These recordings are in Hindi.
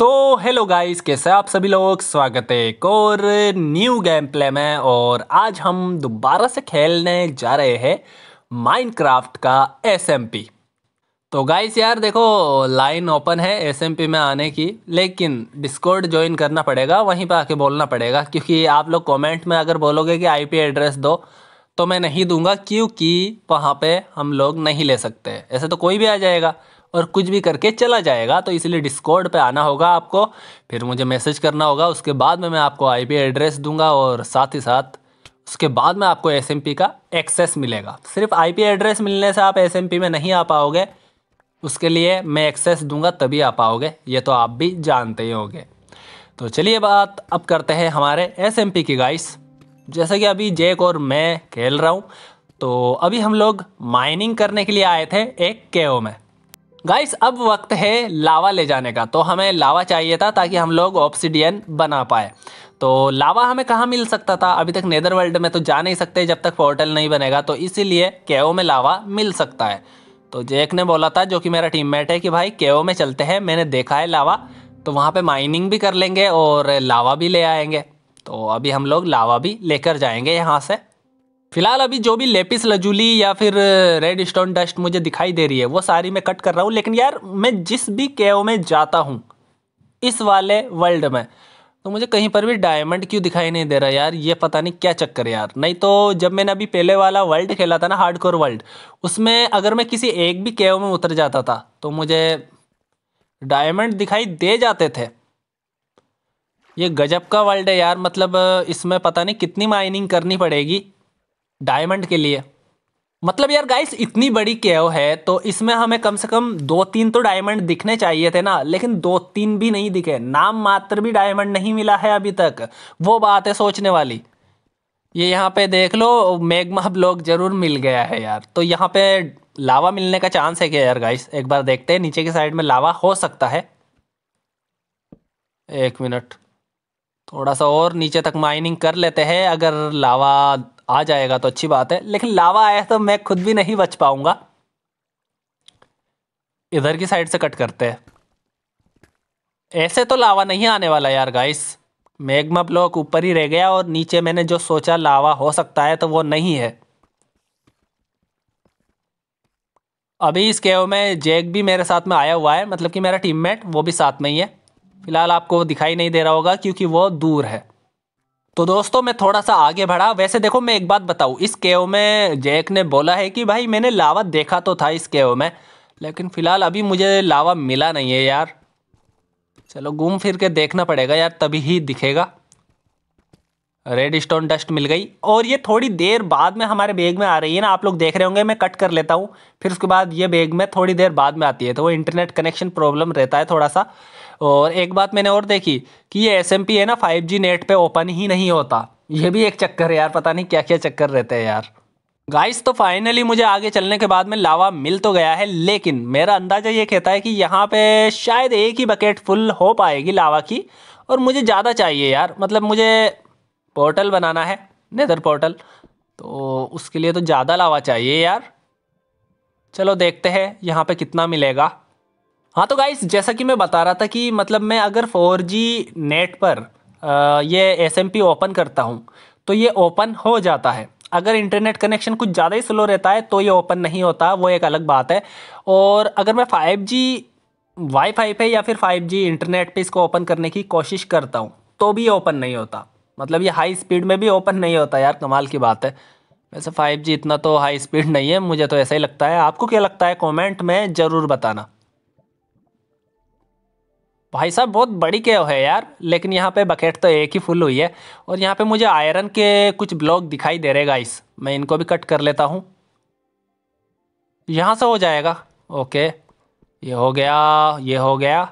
तो हेलो गाइस कैसे आप सभी लोग स्वागत है एक और न्यू गेम प्ले में और आज हम दोबारा से खेलने जा रहे हैं माइनक्राफ्ट का एसएमपी तो गाइस यार देखो लाइन ओपन है एसएमपी में आने की लेकिन डिस्कॉर्ड ज्वाइन करना पड़ेगा वहीं पर आके बोलना पड़ेगा क्योंकि आप लोग कमेंट में अगर बोलोगे कि आईपी एड्रेस दो तो मैं नहीं दूंगा क्योंकि वहाँ पर हम लोग नहीं ले सकते ऐसे तो कोई भी आ जाएगा और कुछ भी करके चला जाएगा तो इसलिए डिस्कॉर्ड पे आना होगा आपको फिर मुझे मैसेज करना होगा उसके बाद में मैं आपको आईपी एड्रेस दूंगा और साथ ही साथ उसके बाद में आपको एस का एक्सेस मिलेगा सिर्फ आईपी एड्रेस मिलने से आप एस में नहीं आ पाओगे उसके लिए मैं एक्सेस दूंगा तभी आ पाओगे ये तो आप भी जानते ही होंगे तो चलिए बात अब करते हैं हमारे एस की गाइस जैसे कि अभी जेक और मैं खेल रहा हूँ तो अभी हम लोग माइनिंग करने के लिए आए थे एक के में गाइस अब वक्त है लावा ले जाने का तो हमें लावा चाहिए था ताकि हम लोग ऑप्सीडियन बना पाए तो लावा हमें कहाँ मिल सकता था अभी तक नेदर वर्ल्ड में तो जा नहीं सकते जब तक पोर्टल नहीं बनेगा तो इसीलिए केओ में लावा मिल सकता है तो जैक ने बोला था जो कि मेरा टीममेट है कि भाई केओ में चलते हैं मैंने देखा है लावा तो वहाँ पे माइनिंग भी कर लेंगे और लावा भी ले आएंगे तो अभी हम लोग लावा भी लेकर जाएंगे यहाँ से फिलहाल अभी जो भी लेपिस लजूली या फिर रेड स्टोन डस्ट मुझे दिखाई दे रही है वो सारी मैं कट कर रहा हूँ लेकिन यार मैं जिस भी केव में जाता हूँ इस वाले वर्ल्ड में तो मुझे कहीं पर भी डायमंड क्यों दिखाई नहीं दे रहा यार ये पता नहीं क्या चक्कर है यार नहीं तो जब मैंने अभी पहले वाला वर्ल्ड खेला था ना हार्ड वर्ल्ड उसमें अगर मैं किसी एक भी केव में उतर जाता था तो मुझे डायमंड दिखाई दे जाते थे ये गजब का वर्ल्ड है यार मतलब इसमें पता नहीं कितनी माइनिंग करनी पड़ेगी डायमंड के लिए मतलब यार गाइस इतनी बड़ी केव है तो इसमें हमें कम से कम दो तीन तो डायमंड दिखने चाहिए थे ना लेकिन दो तीन भी नहीं दिखे नाम मात्र भी डायमंड नहीं मिला है अभी तक वो बात है सोचने वाली ये यहाँ पे देख लो मेघमा ब्लॉक जरूर मिल गया है यार तो यहाँ पे लावा मिलने का चांस है क्या यार गाइस एक बार देखते हैं नीचे की साइड में लावा हो सकता है एक मिनट थोड़ा सा और नीचे तक माइनिंग कर लेते हैं अगर लावा आ जाएगा तो अच्छी बात है लेकिन लावा आया तो मैं खुद भी नहीं बच पाऊंगा इधर की साइड से कट करते हैं ऐसे तो लावा नहीं आने वाला यार गाइस मैग्मा ब्लॉक ऊपर ही रह गया और नीचे मैंने जो सोचा लावा हो सकता है तो वो नहीं है अभी इस केव में जैक भी मेरे साथ में आया हुआ है मतलब कि मेरा टीममेट वो भी साथ में ही है फ़िलहाल आपको वो दिखाई नहीं दे रहा होगा क्योंकि वो दूर है तो दोस्तों मैं थोड़ा सा आगे बढ़ा वैसे देखो मैं एक बात बताऊँ इस केव में जैक ने बोला है कि भाई मैंने लावा देखा तो था इस केव में लेकिन फ़िलहाल अभी मुझे लावा मिला नहीं है यार चलो घूम फिर के देखना पड़ेगा यार तभी ही दिखेगा रेड स्टोन डस्ट मिल गई और ये थोड़ी देर बाद में हमारे बैग में आ रही है ना आप लोग देख रहे होंगे मैं कट कर लेता हूँ फिर उसके बाद ये बैग में थोड़ी देर बाद में आती है तो वो इंटरनेट कनेक्शन प्रॉब्लम रहता है थोड़ा सा और एक बात मैंने और देखी कि ये एस है ना फाइव नेट पर ओपन ही नहीं होता ये भी एक चक्कर है यार पता नहीं क्या क्या चक्कर रहते हैं यार गाइस तो फाइनली मुझे आगे चलने के बाद में लावा मिल तो गया है लेकिन मेरा अंदाज़ा ये कहता है कि यहाँ पे शायद एक ही बकेट फुल हो पाएगी लावा की और मुझे ज़्यादा चाहिए यार मतलब मुझे पोर्टल बनाना है नेदर पोर्टल तो उसके लिए तो ज़्यादा लावा चाहिए यार चलो देखते हैं यहाँ पे कितना मिलेगा हाँ तो गाइस जैसा कि मैं बता रहा था कि मतलब मैं अगर फोर जी नेट पर यह एस एम पी ओपन करता हूँ तो ये ओपन हो जाता है अगर इंटरनेट कनेक्शन कुछ ज़्यादा ही स्लो रहता है तो ये ओपन नहीं होता वो एक अलग बात है और अगर मैं फाइव जी वाईफाई पे या फिर फाइव जी इंटरनेट पे इसको ओपन करने की कोशिश करता हूँ तो भी ये ओपन नहीं होता मतलब ये हाई स्पीड में भी ओपन नहीं होता यार कमाल की बात है वैसे फाइव जी इतना तो हाई स्पीड नहीं है मुझे तो ऐसा ही लगता है आपको क्या लगता है कॉमेंट में ज़रूर बताना भाई साहब बहुत बड़ी केव है यार लेकिन यहाँ पे बकेट तो एक ही फुल हुई है और यहाँ पे मुझे आयरन के कुछ ब्लॉक दिखाई दे रहे गाइस मैं इनको भी कट कर लेता हूँ यहाँ से हो जाएगा ओके ये हो गया ये हो गया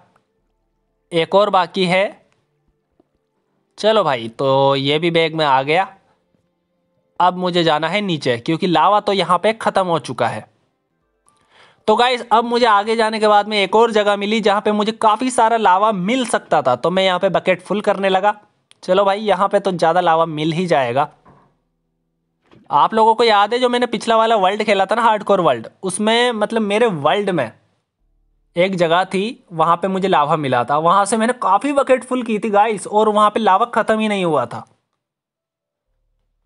एक और बाकी है चलो भाई तो ये भी बैग में आ गया अब मुझे जाना है नीचे क्योंकि लावा तो यहाँ पे ख़त्म हो चुका है तो गाइज अब मुझे आगे जाने के बाद में एक और जगह मिली जहाँ पे मुझे काफ़ी सारा लावा मिल सकता था तो मैं यहाँ पे बकेट फुल करने लगा चलो भाई यहाँ पे तो ज़्यादा लावा मिल ही जाएगा आप लोगों को याद है जो मैंने पिछला वाला वर्ल्ड खेला था ना हार्डकोर वर्ल्ड उसमें मतलब मेरे वर्ल्ड में एक जगह थी वहाँ पर मुझे लावा मिला था वहाँ से मैंने काफ़ी बकेट फुल की थी गाइस और वहाँ पर लावा ख़त्म ही नहीं हुआ था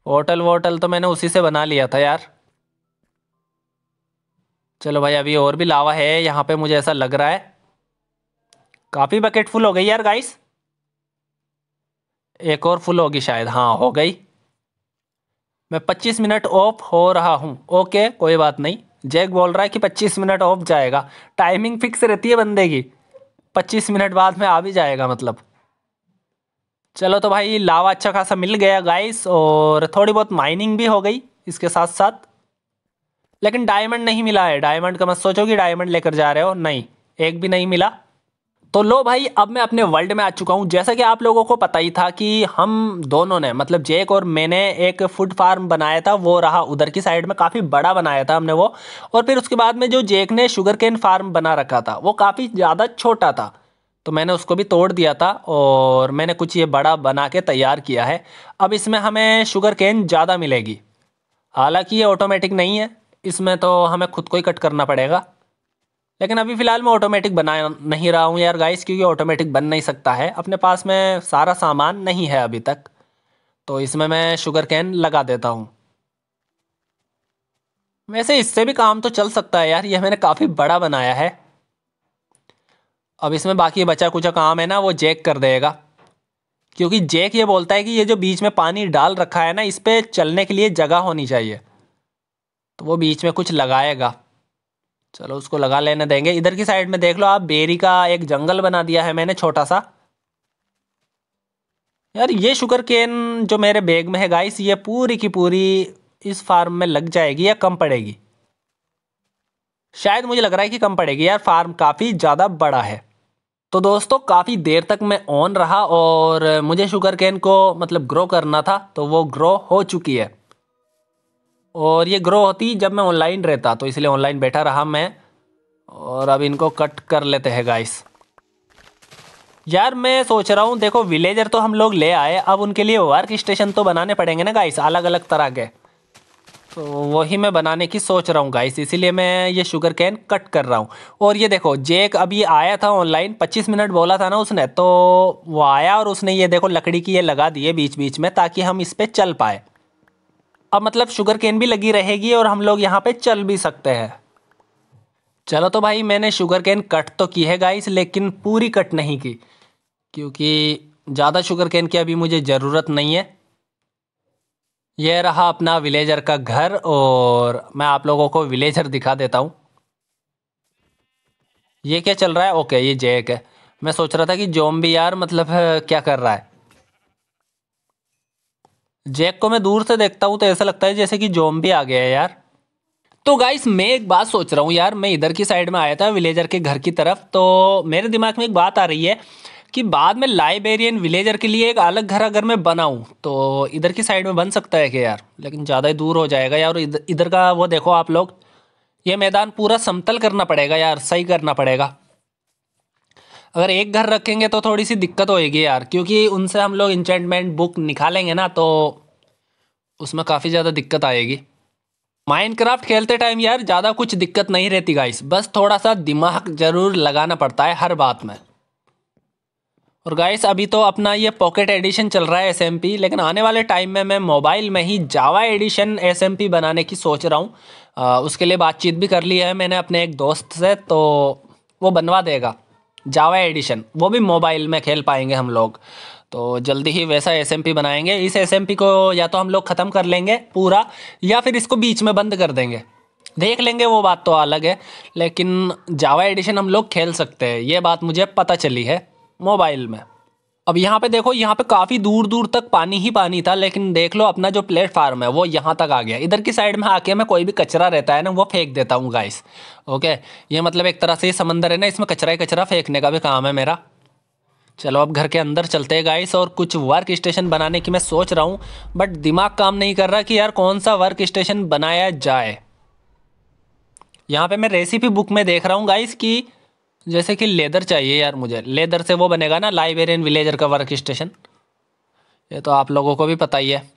होटल वोटल तो मैंने उसी से बना लिया था यार चलो भाई अभी और भी लावा है यहाँ पे मुझे ऐसा लग रहा है काफ़ी बकेट फुल हो गई यार गाइस एक और फुल होगी शायद हाँ हो गई मैं 25 मिनट ऑफ हो रहा हूँ ओके कोई बात नहीं जैक बोल रहा है कि 25 मिनट ऑफ जाएगा टाइमिंग फिक्स रहती है बंदे की 25 मिनट बाद में आ भी जाएगा मतलब चलो तो भाई लावा अच्छा खासा मिल गया गाइस और थोड़ी बहुत माइनिंग भी हो गई इसके साथ साथ लेकिन डायमंड नहीं मिला है डायमंड का मत सोचो कि डायमंड लेकर जा रहे हो नहीं एक भी नहीं मिला तो लो भाई अब मैं अपने वर्ल्ड में आ चुका हूँ जैसा कि आप लोगों को पता ही था कि हम दोनों ने मतलब जेक और मैंने एक फूड फार्म बनाया था वो रहा उधर की साइड में काफ़ी बड़ा बनाया था हमने वो और फिर उसके बाद में जो जेक ने शुगर केन फार्म बना रखा था वो काफ़ी ज़्यादा छोटा था तो मैंने उसको भी तोड़ दिया था और मैंने कुछ ये बड़ा बना के तैयार किया है अब इसमें हमें शुगर केन ज़्यादा मिलेगी हालाँकि ये ऑटोमेटिक नहीं है इसमें तो हमें खुद को ही कट करना पड़ेगा लेकिन अभी फ़िलहाल मैं ऑटोमेटिक बना नहीं रहा हूँ यार गाइस क्योंकि ऑटोमेटिक बन नहीं सकता है अपने पास में सारा सामान नहीं है अभी तक तो इसमें मैं शुगर कैन लगा देता हूँ वैसे इससे भी काम तो चल सकता है यार यह मैंने काफ़ी बड़ा बनाया है अब इसमें बाकी बचा कुचा काम है ना वो जैक कर देगा क्योंकि जैक ये बोलता है कि ये जो बीच में पानी डाल रखा है ना इस पर चलने के लिए जगह होनी चाहिए तो वो बीच में कुछ लगाएगा चलो उसको लगा लेने देंगे इधर की साइड में देख लो आप बेरी का एक जंगल बना दिया है मैंने छोटा सा यार ये शुगर केन जो मेरे बैग में है गाइस ये पूरी की पूरी इस फार्म में लग जाएगी या कम पड़ेगी शायद मुझे लग रहा है कि कम पड़ेगी यार फार्म काफ़ी ज़्यादा बड़ा है तो दोस्तों काफ़ी देर तक मैं ऑन रहा और मुझे शुगर केन को मतलब ग्रो करना था तो वो ग्रो हो चुकी है और ये ग्रो होती जब मैं ऑनलाइन रहता तो इसलिए ऑनलाइन बैठा रहा मैं और अब इनको कट कर लेते हैं गाइस यार मैं सोच रहा हूँ देखो विलेजर तो हम लोग ले आए अब उनके लिए वर्क स्टेशन तो बनाने पड़ेंगे ना गाइस अलग अलग तरह के तो वही मैं बनाने की सोच रहा हूँ गाइस इसीलिए मैं ये शुगर कैन कट कर रहा हूँ और ये देखो जेक अभी आया था ऑनलाइन 25 मिनट बोला था ना उसने तो वो आया और उसने ये देखो लकड़ी की ये लगा दी है बीच बीच में ताकि हम इस पर चल पाए अब मतलब शुगर केन भी लगी रहेगी और हम लोग यहाँ पे चल भी सकते हैं चलो तो भाई मैंने शुगर केन कट तो की है गाइस लेकिन पूरी कट नहीं की क्योंकि ज़्यादा शुगर केन की अभी मुझे ज़रूरत नहीं है यह रहा अपना विलेजर का घर और मैं आप लोगों को विलेजर दिखा देता हूँ ये क्या चल रहा है ओके ये जैक है मैं सोच रहा था कि जोम यार मतलब क्या कर रहा है जैक को मैं दूर से देखता हूँ तो ऐसा लगता है जैसे कि जोम भी आ गया है यार तो गाइस मैं एक बात सोच रहा हूँ यार मैं इधर की साइड में आया था विलेजर के घर की तरफ तो मेरे दिमाग में एक बात आ रही है कि बाद में लाइब्रेरियन विलेजर के लिए एक अलग घर अगर मैं बनाऊँ तो इधर की साइड में बन सकता है क्या यार लेकिन ज़्यादा ही दूर हो जाएगा यार इधर का वो देखो आप लोग ये मैदान पूरा समतल करना पड़ेगा यार सही करना पड़ेगा अगर एक घर रखेंगे तो थोड़ी सी दिक्कत होएगी यार क्योंकि उनसे हम लोग इंचमेंट बुक निकालेंगे ना तो उसमें काफ़ी ज़्यादा दिक्कत आएगी माइनक्राफ्ट खेलते टाइम यार ज़्यादा कुछ दिक्कत नहीं रहती गाइस बस थोड़ा सा दिमाग ज़रूर लगाना पड़ता है हर बात में और गाइस अभी तो अपना ये पॉकेट एडिशन चल रहा है एस लेकिन आने वाले टाइम में मैं मोबाइल में ही जावा एडिशन एस बनाने की सोच रहा हूँ उसके लिए बातचीत भी कर ली है मैंने अपने एक दोस्त से तो वो बनवा देगा जावा एडिशन वो भी मोबाइल में खेल पाएंगे हम लोग तो जल्दी ही वैसा एस बनाएंगे इस एस को या तो हम लोग ख़त्म कर लेंगे पूरा या फिर इसको बीच में बंद कर देंगे देख लेंगे वो बात तो अलग है लेकिन जावा एडिशन हम लोग खेल सकते हैं ये बात मुझे पता चली है मोबाइल में अब यहाँ पे देखो यहाँ पे काफ़ी दूर दूर तक पानी ही पानी था लेकिन देख लो अपना जो प्लेटफार्म है वो यहाँ तक आ गया इधर की साइड में आके मैं कोई भी कचरा रहता है ना वो फेंक देता हूँ गाइस ओके ये मतलब एक तरह से ये समंदर है ना इसमें कचरा ही कचरा फेंकने का भी काम है मेरा चलो अब घर के अंदर चलते हैं गाइस और कुछ वर्क स्टेशन बनाने की मैं सोच रहा हूँ बट दिमाग काम नहीं कर रहा कि यार कौन सा वर्क स्टेशन बनाया जाए यहाँ पे मैं रेसिपी बुक में देख रहा हूँ गाइस कि जैसे कि लेदर चाहिए यार मुझे लेदर से वो बनेगा ना लाइब्रेरियन विलेजर का वर्क स्टेशन ये तो आप लोगों को भी पता ही है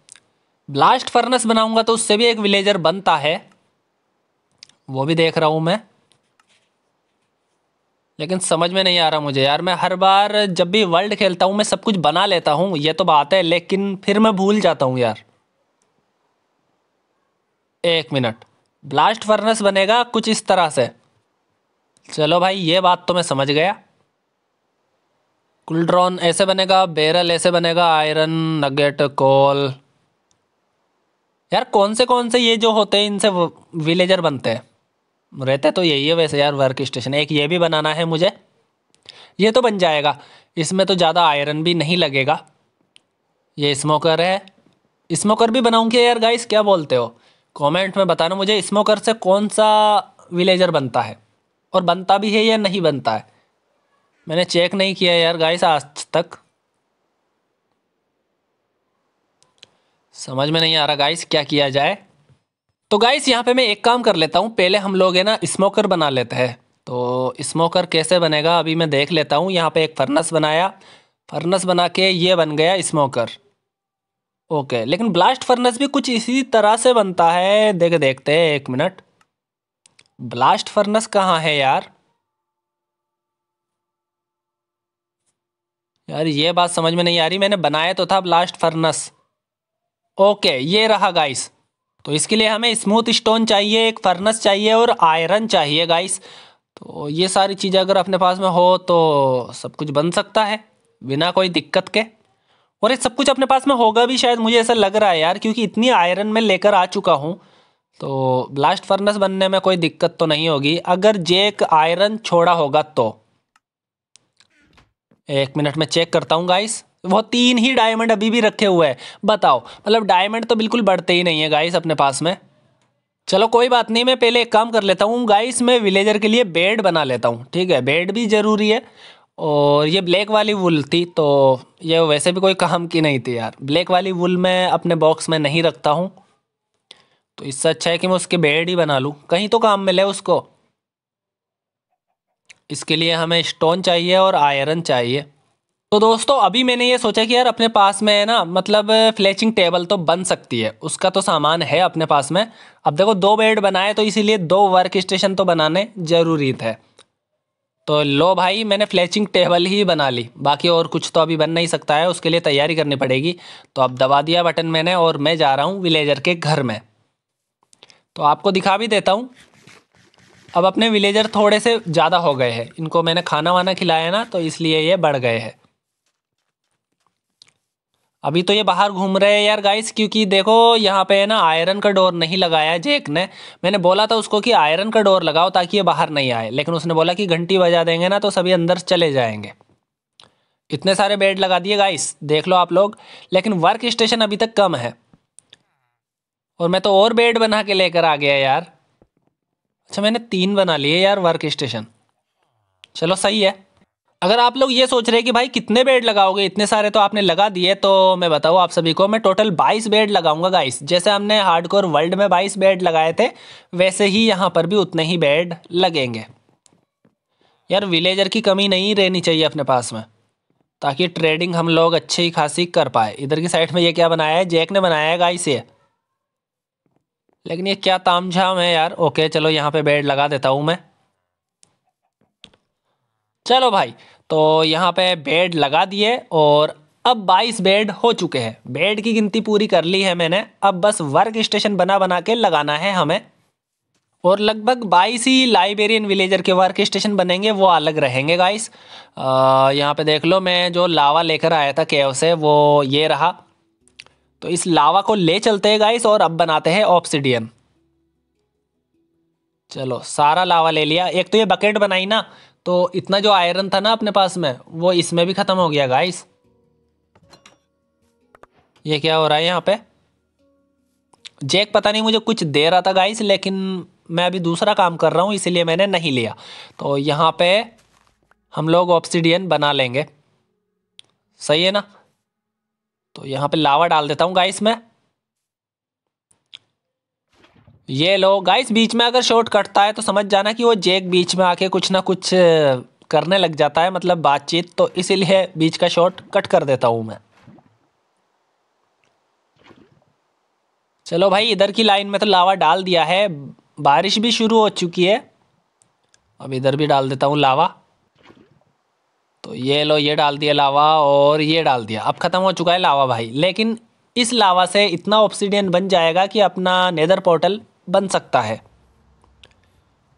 ब्लास्ट फर्नेस बनाऊंगा तो उससे भी एक विलेजर बनता है वो भी देख रहा हूँ मैं लेकिन समझ में नहीं आ रहा मुझे यार मैं हर बार जब भी वर्ल्ड खेलता हूँ मैं सब कुछ बना लेता हूँ ये तो बात है लेकिन फिर मैं भूल जाता हूँ यार एक मिनट ब्लास्ट फर्नेस बनेगा कुछ इस तरह से चलो भाई ये बात तो मैं समझ गया कुलड्रॉन ऐसे बनेगा बैरल ऐसे बनेगा आयरन नगेट कोल यार कौन से कौन से ये जो होते हैं इनसे विलेजर बनते हैं रहते तो यही है वैसे यार वर्क स्टेशन एक ये भी बनाना है मुझे ये तो बन जाएगा इसमें तो ज़्यादा आयरन भी नहीं लगेगा ये स्मोकर है स्मोकर भी बनाऊँगी यार गाइस क्या बोलते हो कमेंट में बताना मुझे स्मोकर से कौन सा विलेजर बनता है और बनता भी है या नहीं बनता है मैंने चेक नहीं किया यार गाइस आज तक समझ में नहीं आ रहा गाइस क्या किया जाए तो गाइस यहाँ पे मैं एक काम कर लेता हूँ पहले हम लोग है ना स्मोकर बना लेते हैं तो स्मोकर कैसे बनेगा अभी मैं देख लेता हूँ यहाँ पे एक फर्नस बनाया फर्नस बना के ये बन गया स्मोकर ओके लेकिन ब्लास्ट फर्नस भी कुछ इसी तरह से बनता है देख देखते हैं एक मिनट ब्लास्ट फर्नेस कहाँ है यार यार ये बात समझ में नहीं आ रही मैंने बनाया तो था ब्लास्ट फर्नेस ओके ये रहा गाइस तो इसके लिए हमें स्मूथ स्टोन चाहिए एक फर्नेस चाहिए और आयरन चाहिए गाइस तो ये सारी चीज़ें अगर अपने पास में हो तो सब कुछ बन सकता है बिना कोई दिक्कत के और ये सब कुछ अपने पास में होगा भी शायद मुझे ऐसा लग रहा है यार क्योंकि इतनी आयरन में लेकर आ चुका हूँ तो ब्लास्ट फर्नेस बनने में कोई दिक्कत तो नहीं होगी अगर जेक आयरन छोड़ा होगा तो एक मिनट में चेक करता हूँ गाइस वो तीन ही डायमंड अभी भी रखे हुए हैं बताओ मतलब डायमंड तो बिल्कुल बढ़ते ही नहीं है गाइस अपने पास में चलो कोई बात नहीं मैं पहले एक काम कर लेता हूँ गाइस मैं विलेजर के लिए बेड बना लेता हूँ ठीक है बेड भी ज़रूरी है और ये ब्लैक वाली वुल थी तो ये वैसे भी कोई काम की नहीं थी यार ब्लैक वाली वुल मैं अपने बॉक्स में नहीं रखता हूँ तो इससे अच्छा है कि मैं उसके बेड ही बना लूँ कहीं तो काम मिले उसको इसके लिए हमें स्टोन चाहिए और आयरन चाहिए तो दोस्तों अभी मैंने ये सोचा कि यार अपने पास में है ना मतलब फ्लैचिंग टेबल तो बन सकती है उसका तो सामान है अपने पास में अब देखो दो बेड बनाए तो इसीलिए दो वर्क स्टेशन तो बनाने ज़रूरी थे तो लो भाई मैंने फ्लैचिंग टेबल ही बना ली बाकी और कुछ तो अभी बन नहीं सकता है उसके लिए तैयारी करनी पड़ेगी तो अब दबा दिया बटन मैंने और मैं जा रहा हूँ विलेजर के घर में तो आपको दिखा भी देता हूँ अब अपने विलेजर थोड़े से ज़्यादा हो गए हैं इनको मैंने खाना वाना खिलाया ना तो इसलिए ये बढ़ गए हैं अभी तो ये बाहर घूम रहे हैं यार गाइस क्योंकि देखो यहाँ पे है ना आयरन का डोर नहीं लगाया जेक ने मैंने बोला था उसको कि आयरन का डोर लगाओ ताकि ये बाहर नहीं आए लेकिन उसने बोला कि घंटी बजा देंगे ना तो सभी अंदर चले जाएंगे इतने सारे बेड लगा दिए गाइस देख लो आप लोग लेकिन वर्क स्टेशन अभी तक कम है और मैं तो और बेड बना के लेकर आ गया यार अच्छा मैंने तीन बना लिए यार वर्क स्टेशन चलो सही है अगर आप लोग ये सोच रहे हैं कि भाई कितने बेड लगाओगे इतने सारे तो आपने लगा दिए तो मैं बताऊँ आप सभी को मैं टोटल 22 बेड लगाऊंगा गाइस जैसे हमने हार्डकोर वर्ल्ड में 22 बेड लगाए थे वैसे ही यहाँ पर भी उतने ही बेड लगेंगे यार विलेजर की कमी नहीं रहनी चाहिए अपने पास में ताकि ट्रेडिंग हम लोग अच्छी खासी कर पाए इधर की साइड में ये क्या बनाया है जैक ने बनाया है गाइस ये लेकिन ये क्या ताम झाम है यार ओके चलो यहाँ पे बेड लगा देता हूँ मैं चलो भाई तो यहाँ पे बेड लगा दिए और अब 22 बेड हो चुके हैं बेड की गिनती पूरी कर ली है मैंने अब बस वर्क स्टेशन बना बना के लगाना है हमें और लगभग 22 ही लाइब्रेरियन विलेजर के वर्क स्टेशन बनेंगे वो अलग रहेंगे गाइस यहाँ पे देख लो मैं जो लावा लेकर आया था केव से वो ये रहा तो इस लावा को ले चलते हैं गाइस और अब बनाते हैं ऑप्सीडियन चलो सारा लावा ले लिया एक तो ये बकेट बनाई ना तो इतना जो आयरन था ना अपने पास में वो इसमें भी ख़त्म हो गया गाइस ये क्या हो रहा है यहाँ पे जैक पता नहीं मुझे कुछ दे रहा था गाइस लेकिन मैं अभी दूसरा काम कर रहा हूँ इसीलिए मैंने नहीं लिया तो यहाँ पे हम लोग ऑप्सीडियन बना लेंगे सही है ना तो यहाँ पे लावा डाल देता हूँ गाइस मैं ये लो गाइस बीच में अगर शॉर्ट कटता है तो समझ जाना कि वो जेक बीच में आके कुछ ना कुछ करने लग जाता है मतलब बातचीत तो इसीलिए बीच का शॉर्ट कट कर देता हूँ मैं चलो भाई इधर की लाइन में तो लावा डाल दिया है बारिश भी शुरू हो चुकी है अब इधर भी डाल देता हूँ लावा तो ये लो ये डाल दिया लावा और ये डाल दिया अब ख़त्म हो चुका है लावा भाई लेकिन इस लावा से इतना ऑप्सीडियन बन जाएगा कि अपना नेदर पोर्टल बन सकता है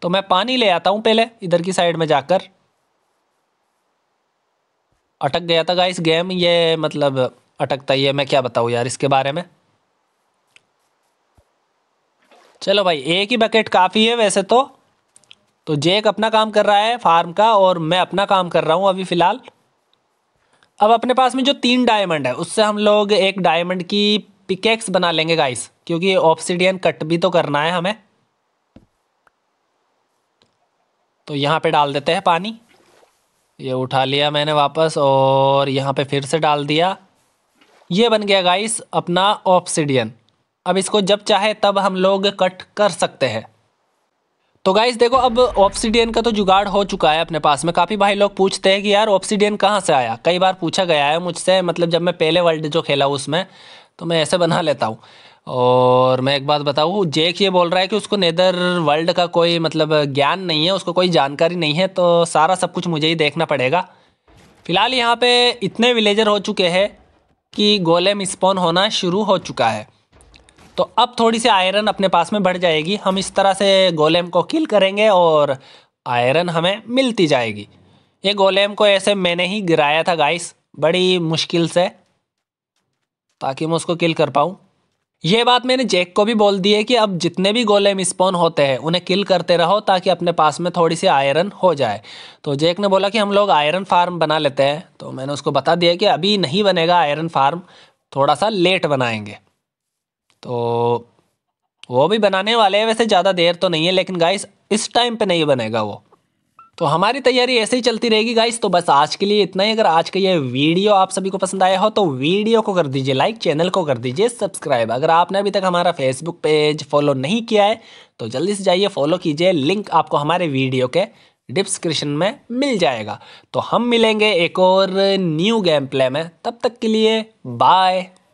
तो मैं पानी ले आता हूँ पहले इधर की साइड में जाकर अटक गया था गाइस गेम ये मतलब अटकता ही है मैं क्या बताऊँ यार इसके बारे में चलो भाई एक ही बकेट काफ़ी है वैसे तो तो जेक अपना काम कर रहा है फार्म का और मैं अपना काम कर रहा हूँ अभी फ़िलहाल अब अपने पास में जो तीन डायमंड है उससे हम लोग एक डायमंड की पिकेक्स बना लेंगे गाइस क्योंकि ऑप्सीडियन कट भी तो करना है हमें तो यहाँ पे डाल देते हैं पानी ये उठा लिया मैंने वापस और यहाँ पे फिर से डाल दिया ये बन गया गाइस अपना ऑप्सीडियन अब इसको जब चाहे तब हम लोग कट कर सकते हैं तो गाइज देखो अब ऑप्सीडियन का तो जुगाड़ हो चुका है अपने पास में काफ़ी भाई लोग पूछते हैं कि यार ऑप्सीडियन कहाँ से आया कई बार पूछा गया है मुझसे मतलब जब मैं पहले वर्ल्ड जो खेला उसमें तो मैं ऐसे बना लेता हूँ और मैं एक बात बताऊँ जेक ये बोल रहा है कि उसको नेदर वर्ल्ड का कोई मतलब ज्ञान नहीं है उसको कोई जानकारी नहीं है तो सारा सब कुछ मुझे ही देखना पड़ेगा फ़िलहाल यहाँ पे इतने विलेजर हो चुके हैं कि गोलेम स्पॉन होना शुरू हो चुका है तो अब थोड़ी सी आयरन अपने पास में बढ़ जाएगी हम इस तरह से गोलेम को किल करेंगे और आयरन हमें मिलती जाएगी ये गोलेम को ऐसे मैंने ही गिराया था गाइस बड़ी मुश्किल से ताकि मैं उसको किल कर पाऊँ ये बात मैंने जैक को भी बोल दी है कि अब जितने भी गोलेम स्पॉन होते हैं उन्हें किल करते रहो ताकि अपने पास में थोड़ी सी आयरन हो जाए तो जैक ने बोला कि हम लोग आयरन फार्म बना लेते हैं तो मैंने उसको बता दिया कि अभी नहीं बनेगा आयरन फार्म थोड़ा सा लेट बनाएंगे तो वो भी बनाने वाले हैं वैसे ज़्यादा देर तो नहीं है लेकिन गाइस इस टाइम पे नहीं बनेगा वो तो हमारी तैयारी ऐसे ही चलती रहेगी गाइस तो बस आज के लिए इतना ही अगर आज का ये वीडियो आप सभी को पसंद आया हो तो वीडियो को कर दीजिए लाइक चैनल को कर दीजिए सब्सक्राइब अगर आपने अभी तक हमारा फेसबुक पेज फॉलो नहीं किया है तो जल्दी से जाइए फॉलो कीजिए लिंक आपको हमारे वीडियो के डिस्क्रिप्शन में मिल जाएगा तो हम मिलेंगे एक और न्यू गेम प्ले में तब तक के लिए बाय